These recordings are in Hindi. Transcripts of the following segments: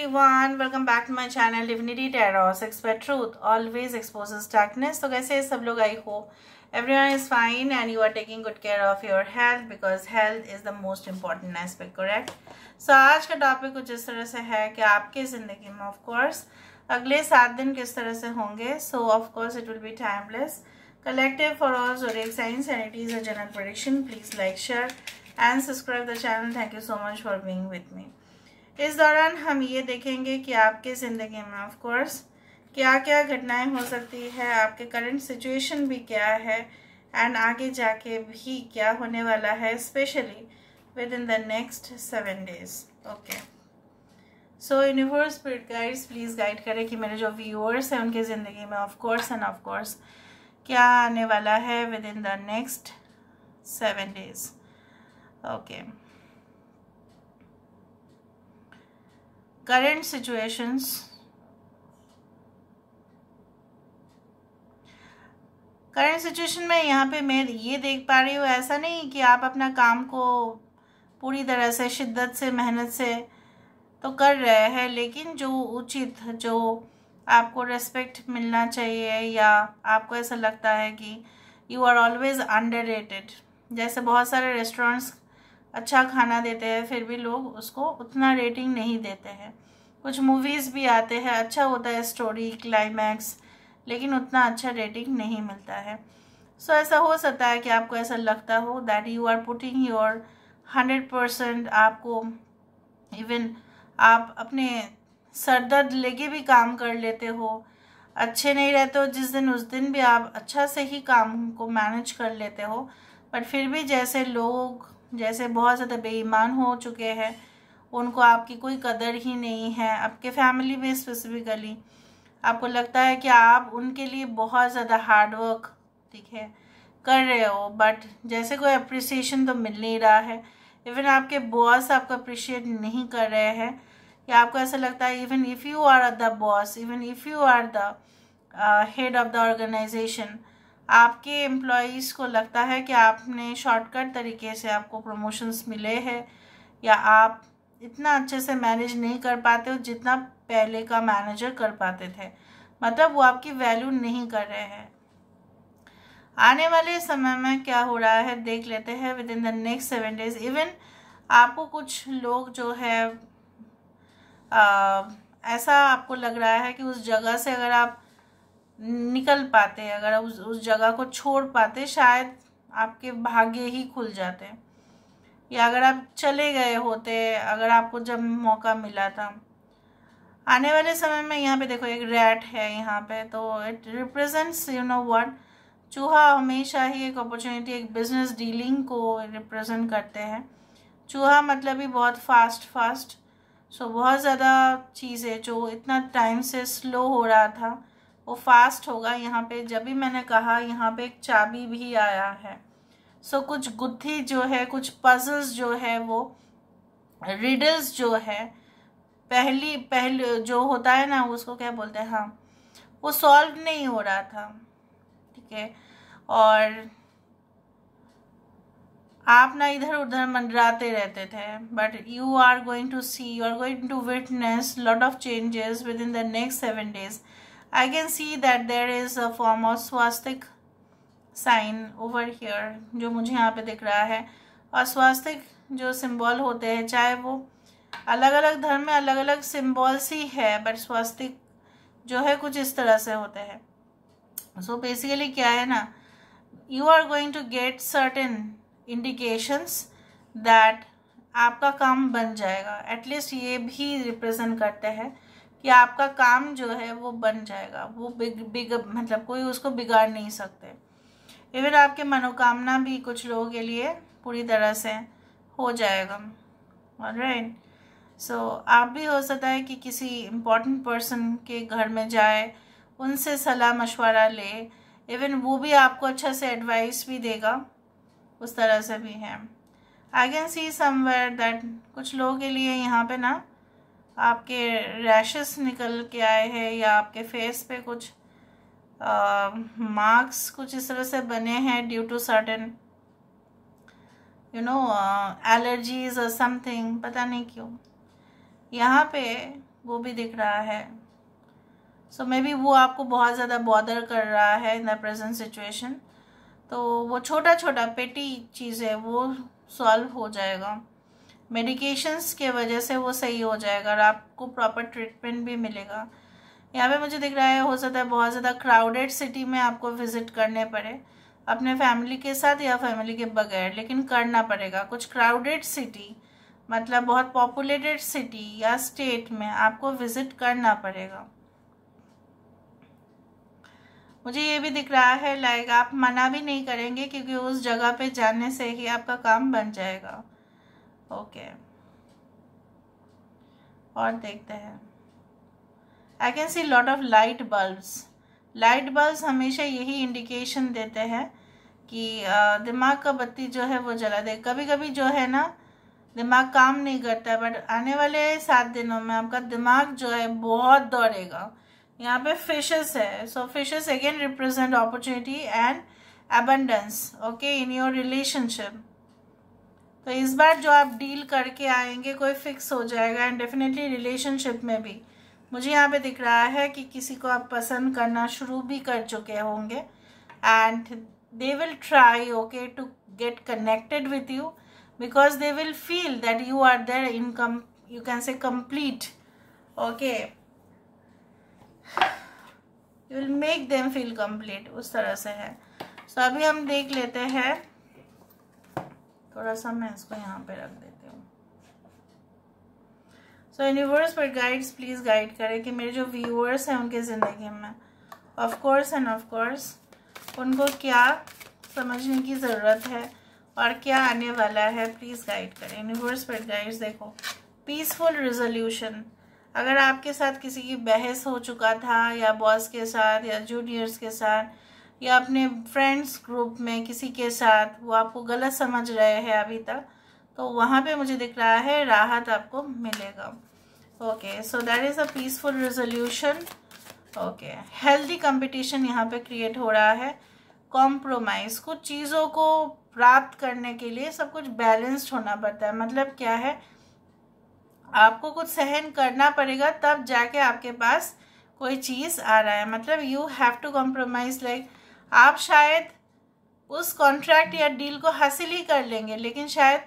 everyone welcome back to my channel divinity tarots expert truth always exposes darkness तो कैसे सब लोग आई हो everyone is fine and you are taking good care of your health because health is the most important aspect correct so आज का टॉपिक कुछ इस तरह से है कि आपके ज़िंदगी में ऑफकोर्स अगले सात दिन किस तरह से होंगे so of course it will be timeless collective for all जोरिक science and it is a general prediction please like share and subscribe the channel thank you so much for being with me इस दौरान हम ये देखेंगे कि आपके ज़िंदगी में ऑफ कोर्स क्या क्या घटनाएं हो सकती है आपके करंट सिचुएशन भी क्या है एंड आगे जाके भी क्या होने वाला है specially within the next seven days okay so universe spirit guides please guide करें कि मेरे जो व्यूअर्स हैं उनकी ज़िंदगी में of course and of course क्या आने वाला है within the next seven days okay current situations current situation में यहाँ पे मैं ये देख पा रही हूँ ऐसा नहीं कि आप अपना काम को पूरी तरह से शिद्दत से मेहनत से तो कर रहे हैं लेकिन जो उचित जो आपको रेस्पेक्ट मिलना चाहिए या आपको ऐसा लगता है कि you are always underrated जैसे बहुत सारे रेस्टोरेंट्स अच्छा खाना देते हैं फिर भी लोग उसको उतना रेटिंग नहीं देते हैं कुछ मूवीज़ भी आते हैं अच्छा होता है स्टोरी क्लाइमैक्स लेकिन उतना अच्छा रेटिंग नहीं मिलता है सो so, ऐसा हो सकता है कि आपको ऐसा लगता हो that you are putting your hundred percent आपको इवन आप अपने सर दर्द लेके भी काम कर लेते हो अच्छे नहीं रहते हो जिस दिन उस दिन भी आप अच्छा से ही काम को मैनेज कर लेते हो बट फिर भी जैसे लोग जैसे बहुत ज़्यादा बेईमान हो चुके हैं उनको आपकी कोई कदर ही नहीं है आपके फैमिली में स्पेसिफिकली आपको लगता है कि आप उनके लिए बहुत ज़्यादा हार्डवर्क ठीक है कर रहे हो बट जैसे कोई अप्रिसिएशन तो मिल नहीं रहा है इवन आपके बॉस आपको अप्रिशिएट नहीं कर रहे हैं या आपको ऐसा लगता है even if you are the boss even if you are the head of the organization आपके एम्प्लॉज़ को लगता है कि आपने शॉर्टकट तरीके से आपको प्रमोशंस मिले हैं या आप इतना अच्छे से मैनेज नहीं कर पाते हो जितना पहले का मैनेजर कर पाते थे मतलब वो आपकी वैल्यू नहीं कर रहे हैं आने वाले समय में क्या हो रहा है देख लेते हैं within the next seven days even आपको कुछ लोग जो है आ, ऐसा आपको लग रहा है कि उस जगह से अगर आप निकल पाते अगर उस उस जगह को छोड़ पाते शायद आपके भाग्य ही खुल जाते या अगर आप चले गए होते अगर आपको जब मौका मिला था आने वाले समय में यहाँ पे देखो एक रैट है यहाँ पे तो it represents you know word चूहा हमेशा ही एक अपॉर्चुनिटी एक बिजनेस डीलिंग को रिप्रेजेंट करते हैं चूहा मतलब ही बहुत फास्ट फास्ट सो बहुत ज़्यादा चीज़ है जो इतना टाइम से स्लो हो रहा था वो फास्ट होगा यहाँ पे जब भी मैंने कहा यहाँ पे एक चाबी भी आया है सो so, कुछ गुत्थी जो है कुछ पजल्स जो है वो रिडल्स जो है पहली पहले जो होता है ना उसको क्या बोलते हैं हाँ वो सॉल्व नहीं हो रहा था ठीक है और आप ना इधर उधर मंडराते रहते थे but you are going to see you are going to witness lot of changes within the next seven days I can see that there is a form of swastik sign over here जो मुझे यहाँ पे दिख रहा है और स्वास्तिक जो सिम्बॉल होते हैं चाहे वो अलग अलग धर्म में अलग अलग सिम्बॉल्स ही है बट स्वास्तिक जो है कुछ इस तरह से होते हैं सो बेसिकली क्या है ना you are going to get certain indications that आपका काम बन जाएगा एटलीस्ट ये भी रिप्रजेंट करते हैं कि आपका काम जो है वो बन जाएगा वो बिग बिग मतलब कोई उसको बिगाड़ नहीं सकते इवन आपके मनोकामना भी कुछ लोगों के लिए पूरी तरह से हो जाएगा राइट सो so, आप भी हो सकता है कि किसी इम्पोर्टेंट पर्सन के घर में जाए उनसे सलाह मशवरा ले इवन वो भी आपको अच्छा से एडवाइस भी देगा उस तरह से भी है I can see somewhere that कुछ लोगों के लिए यहाँ पे ना आपके रैशेस निकल के आए हैं या आपके फेस पे कुछ मार्क्स कुछ इस तरह से बने हैं due to certain you know allergies और समथिंग पता नहीं क्यों यहाँ पे वो भी दिख रहा है सो मे बी वो आपको बहुत ज़्यादा बॉदर कर रहा है इन द प्रेजेंट सिचुएशन तो वो छोटा छोटा पेटी चीज़ है वो सॉल्व हो जाएगा मेडिकेशंस के वजह से वो सही हो जाएगा और आपको प्रॉपर ट्रीटमेंट भी मिलेगा यहाँ पे मुझे दिख रहा है हो सकता है बहुत ज़्यादा क्राउडेड सिटी में आपको विज़िट करने पड़े अपने फैमिली के साथ या फैमिली के बगैर लेकिन करना पड़ेगा कुछ क्राउडेड सिटी मतलब बहुत पॉपुलेटेड सिटी या स्टेट में आपको विज़िट करना पड़ेगा मुझे ये भी दिख रहा है लाइक आप मना भी नहीं करेंगे क्योंकि उस जगह पे जाने से ही आपका काम बन जाएगा ओके और देखते हैं I can see lot of light bulbs light bulbs हमेशा यही इंडिकेशन देते हैं कि दिमाग का बत्ती जो है वो जला दे कभी कभी जो है ना दिमाग काम नहीं करता है बट आने वाले सात दिनों में आपका दिमाग जो है बहुत दौड़ेगा यहाँ पे फिशेस है so fishes again represent opportunity and abundance okay in your relationship तो इस बार जो आप डील करके आएंगे कोई फिक्स हो जाएगा एंड डेफिनेटली रिलेशनशिप में भी मुझे यहाँ पे दिख रहा है कि किसी को आप पसंद करना शुरू भी कर चुके होंगे and they will try okay to get connected with you because they will feel that you are their income you can say complete okay you will make them feel complete उस तरह से है सो so, अभी हम देख लेते हैं थोड़ा सा मैं इसको यहाँ पे रख देती हूँ सो यूनिवर्स पर गाइड्स प्लीज़ गाइड करें कि मेरे जो व्यूअर्स हैं उनके ज़िंदगी में of course and of course उनको क्या समझने की ज़रूरत है और क्या आने वाला है प्लीज़ गाइड करें यूनिवर्स पर गाइड्स देखो पीसफुल रिजोल्यूशन अगर आपके साथ किसी की बहस हो चुका था या बॉस के साथ या जूनियर्स के साथ या अपने फ्रेंड्स ग्रुप में किसी के साथ वो आपको गलत समझ रहे हैं अभी तक तो वहाँ पे मुझे दिख रहा है राहत आपको मिलेगा okay so that is a peaceful resolution okay healthy competition यहाँ पे क्रिएट हो रहा है कॉम्प्रोमाइज़ कुछ चीज़ों को प्राप्त करने के लिए सब कुछ बैलेंस्ड होना पड़ता है मतलब क्या है आपको कुछ सहन करना पड़ेगा तब जाके आपके पास कोई चीज़ आ रहा है मतलब you have to compromise like आप शायद उस कॉन्ट्रैक्ट या डील को हासिल ही कर लेंगे लेकिन शायद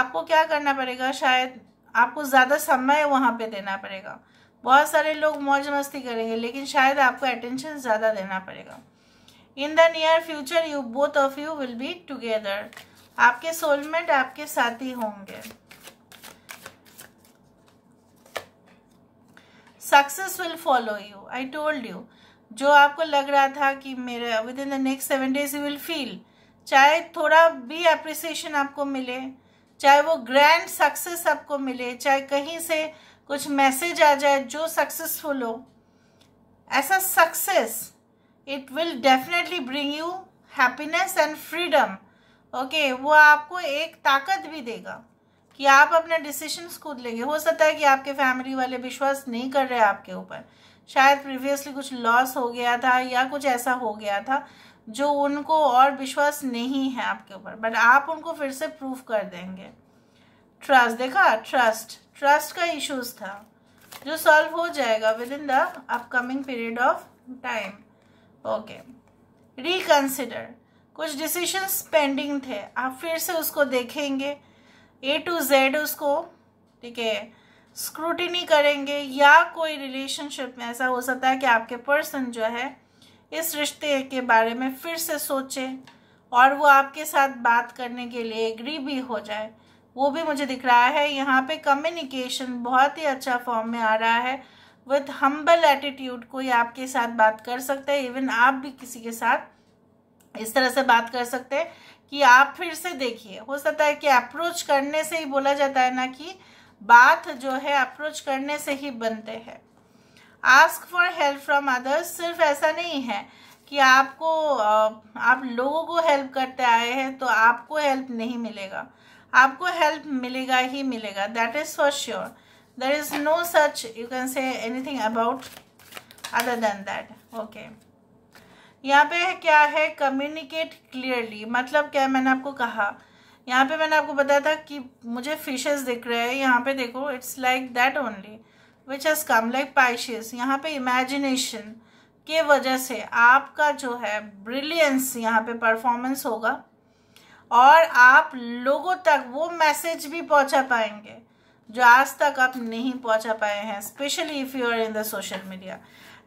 आपको क्या करना पड़ेगा शायद आपको ज़्यादा समय वहाँ पे देना पड़ेगा बहुत सारे लोग मौज मस्ती करेंगे लेकिन शायद आपको अटेंशन ज़्यादा देना पड़ेगा in the near future you both of you will be together आपके सोलमेट आपके साथी होंगे success will follow you I told you जो आपको लग रहा था कि मेरे within the next seven days you will feel चाहे थोड़ा भी अप्रिसिएशन आपको मिले चाहे वो ग्रैंड सक्सेस आपको मिले चाहे कहीं से कुछ मैसेज आ जाए जो सक्सेसफुल हो ऐसा success it will definitely bring you happiness and freedom okay वो आपको एक ताकत भी देगा कि आप अपने डिसीशंस खुद लेंगे हो सकता है कि आपके फैमिली वाले विश्वास नहीं कर रहे आपके ऊपर शायद प्रीवियसली कुछ लॉस हो गया था या कुछ ऐसा हो गया था जो उनको और विश्वास नहीं है आपके ऊपर बट आप उनको फिर से प्रूफ कर देंगे ट्रस्ट देखा ट्रस्ट ट्रस्ट का इश्यूज था जो सॉल्व हो जाएगा within the upcoming period of time okay reconsider कुछ डिसीशंस पेंडिंग थे आप फिर से उसको देखेंगे ए टू जेड उसको ठीक है स्क्रूटिनी करेंगे या कोई रिलेशनशिप में ऐसा हो सकता है कि आपके पर्सन जो है इस रिश्ते के बारे में फिर से सोचे और वो आपके साथ बात करने के लिए एग्री भी हो जाए वो भी मुझे दिख रहा है यहाँ पे कम्युनिकेशन बहुत ही अच्छा फॉर्म में आ रहा है विथ हम्बल एटीट्यूड कोई आपके साथ बात कर सकता है इवन आप भी किसी के साथ इस तरह से बात कर सकते हैं कि आप फिर से देखिए हो सकता है कि अप्रोच करने से ही बोला जाता है ना कि बात जो है अप्रोच करने से ही बनते हैं ask for help from others सिर्फ ऐसा नहीं है कि आपको आप लोगों को हेल्प करते आए हैं तो आपको हेल्प नहीं मिलेगा आपको हेल्प मिलेगा ही मिलेगा that is for sure there is no such you can say anything about other than that okay यहाँ पे क्या है कम्युनिकेट क्लियरली मतलब क्या मैंने आपको कहा यहाँ पे मैंने आपको बताया था कि मुझे फिशेज दिख रहे हैं यहाँ पे देखो it's like that only which has come like Pisces यहाँ पे इमेजिनेशन के वजह से आपका जो है ब्रिलियंस यहाँ पे परफॉर्मेंस होगा और आप लोगों तक वो मैसेज भी पहुँचा पाएंगे जो आज तक आप नहीं पहुँचा पाए हैं specially if you are in the social media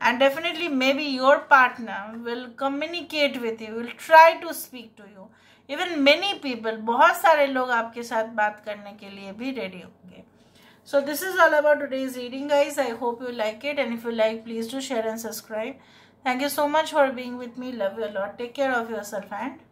and definitely maybe your partner will communicate with you will try to speak to you even many people बहुत सारे लोग आपके साथ बात करने के लिए भी रेडी होंगे so this is all about is reading guys I hope you like it and if you like please to share and subscribe thank you so much for being with me love you lot take care of yourself and